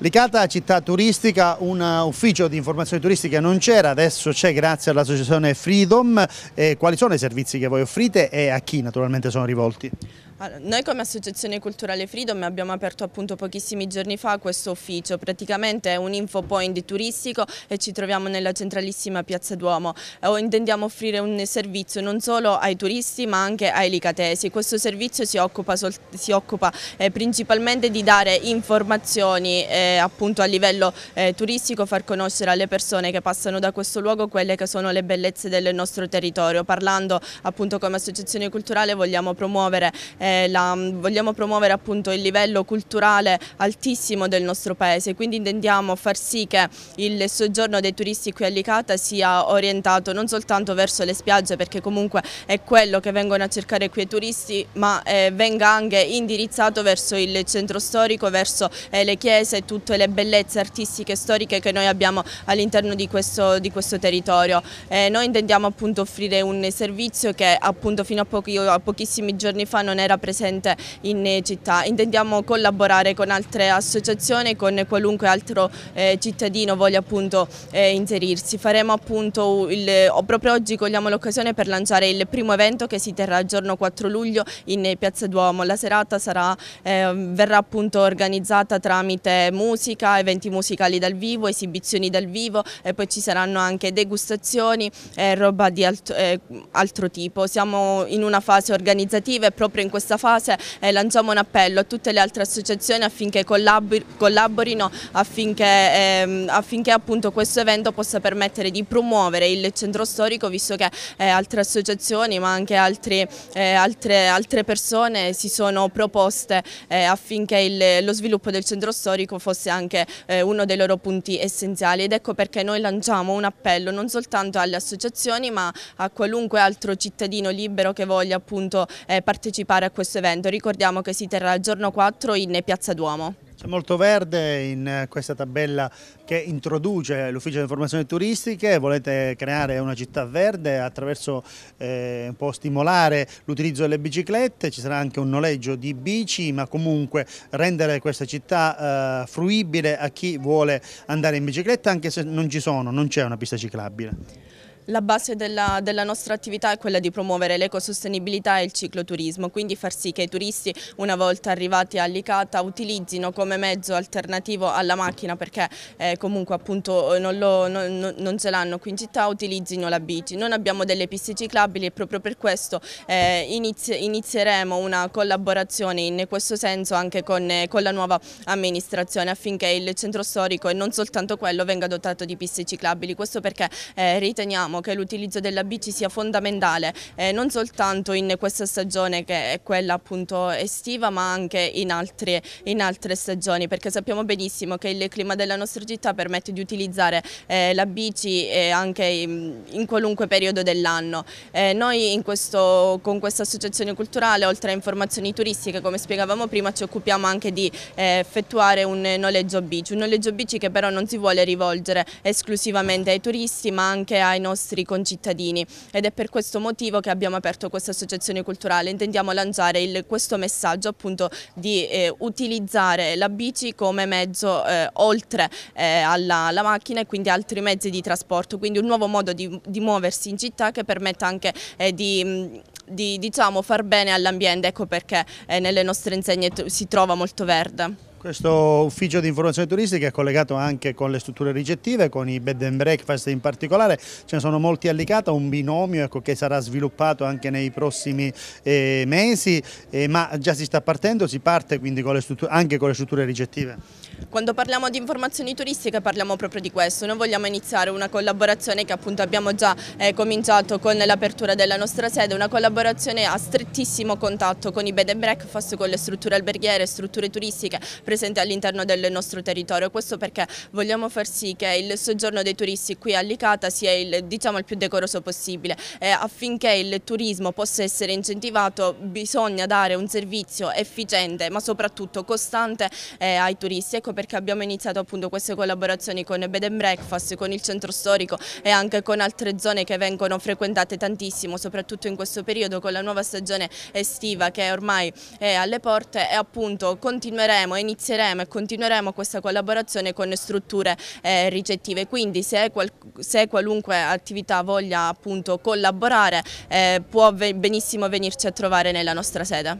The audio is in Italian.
Licata città turistica, un ufficio di informazione turistica non c'era, adesso c'è grazie all'associazione Freedom. Eh, quali sono i servizi che voi offrite e a chi naturalmente sono rivolti? Ah, noi come associazione culturale Freedom abbiamo aperto appunto pochissimi giorni fa questo ufficio, praticamente è un info point turistico e ci troviamo nella centralissima piazza Duomo. Eh, intendiamo offrire un servizio non solo ai turisti ma anche ai licatesi. Questo servizio si occupa, si occupa eh, principalmente di dare informazioni eh, appunto a livello turistico, far conoscere alle persone che passano da questo luogo quelle che sono le bellezze del nostro territorio. Parlando appunto come associazione culturale vogliamo promuovere eh, la, vogliamo promuovere appunto il livello culturale altissimo del nostro paese, quindi intendiamo far sì che il soggiorno dei turisti qui a Licata sia orientato non soltanto verso le spiagge perché comunque è quello che vengono a cercare qui i turisti, ma eh, venga anche indirizzato verso il centro storico, verso eh, le chiese e tutte le bellezze artistiche e storiche che noi abbiamo all'interno di, di questo, territorio. Eh, noi intendiamo appunto offrire un servizio che appunto fino a, pochi, a pochissimi giorni fa non era presente in città. Intendiamo collaborare con altre associazioni e con qualunque altro eh, cittadino voglia appunto eh, inserirsi. Faremo appunto, il, proprio oggi cogliamo l'occasione per lanciare il primo evento che si terrà il giorno 4 luglio in Piazza Duomo. La serata sarà, eh, verrà appunto organizzata tramite musica, eventi musicali dal vivo, esibizioni dal vivo e poi ci saranno anche degustazioni e roba di alt eh, altro tipo. Siamo in una fase organizzativa e proprio in questo questa fase eh, lanciamo un appello a tutte le altre associazioni affinché collabori, collaborino, affinché, ehm, affinché questo evento possa permettere di promuovere il centro storico visto che eh, altre associazioni ma anche altri, eh, altre, altre, persone si sono proposte eh, affinché il, lo sviluppo del centro storico fosse anche eh, uno dei loro punti essenziali ed ecco perché noi lanciamo un appello non soltanto alle associazioni ma a qualunque altro cittadino libero che voglia appunto partecipare a questo evento. Ricordiamo che si terrà il giorno 4 in Piazza Duomo. C'è molto verde in eh, questa tabella che introduce l'ufficio delle informazioni turistiche, volete creare una città verde attraverso eh, un po' stimolare l'utilizzo delle biciclette, ci sarà anche un noleggio di bici, ma comunque rendere questa città eh, fruibile a chi vuole andare in bicicletta anche se non ci sono, non c'è una pista ciclabile. La base della, della, nostra attività è quella di promuovere l'ecosostenibilità e il cicloturismo, quindi far sì che i turisti una volta arrivati a Licata utilizzino come mezzo alternativo alla macchina perché eh, comunque appunto eh, non, lo, non, non ce l'hanno qui in città, utilizzino la bici. Non abbiamo delle piste ciclabili e proprio per questo eh, inizi, inizieremo una collaborazione in questo senso anche con, eh, con la nuova amministrazione affinché il centro storico e non soltanto quello venga dotato di piste ciclabili, questo perché eh, riteniamo crediamo che l'utilizzo della bici sia fondamentale eh, non soltanto in questa stagione che è quella appunto estiva ma anche in altre, in altre stagioni perché sappiamo benissimo che il clima della nostra città permette di utilizzare eh, la bici eh, anche in, in, qualunque periodo dell'anno. Eh, noi questo, con questa associazione culturale oltre a informazioni turistiche come spiegavamo prima ci occupiamo anche di eh, effettuare un noleggio bici, un noleggio bici che però non si vuole rivolgere esclusivamente ai turisti ma anche ai nostri nostri concittadini ed è per questo motivo che abbiamo aperto questa associazione culturale, intendiamo lanciare il, questo messaggio appunto di eh, utilizzare la bici come mezzo eh, oltre eh, alla, alla, macchina e quindi altri mezzi di trasporto, quindi un nuovo modo di, di muoversi in città che permetta anche eh, di, mm, di diciamo, far bene all'ambiente, ecco perché eh, nelle nostre insegne si trova molto verde. Questo ufficio di informazione turistica è collegato anche con le strutture ricettive, con i bed and breakfast in particolare, ce ne sono molti allicata, un binomio ecco, che sarà sviluppato anche nei prossimi eh, mesi, eh, ma già si sta partendo, si parte quindi con anche con le strutture ricettive. Quando parliamo di informazioni turistiche parliamo proprio di questo, noi vogliamo iniziare una collaborazione che appunto abbiamo già eh, cominciato con l'apertura della nostra sede, una collaborazione a strettissimo contatto con i bed and breakfast, con le strutture alberghiere, strutture turistiche, presente all'interno del nostro territorio, questo perché vogliamo far sì che il soggiorno dei turisti qui a Licata sia il, diciamo, il più decoroso possibile eh, affinché il turismo possa essere incentivato bisogna dare un servizio efficiente ma soprattutto costante eh, ai turisti, ecco perché abbiamo iniziato appunto queste collaborazioni con Bed and Breakfast, con il centro storico e anche con altre zone che vengono frequentate tantissimo soprattutto in questo periodo con la nuova stagione estiva che ormai è alle porte e appunto continueremo a iniziare inizieremo e continueremo questa collaborazione con strutture eh, ricettive, quindi se, qual se, qualunque attività voglia appunto collaborare eh, può benissimo venirci a trovare nella nostra sede.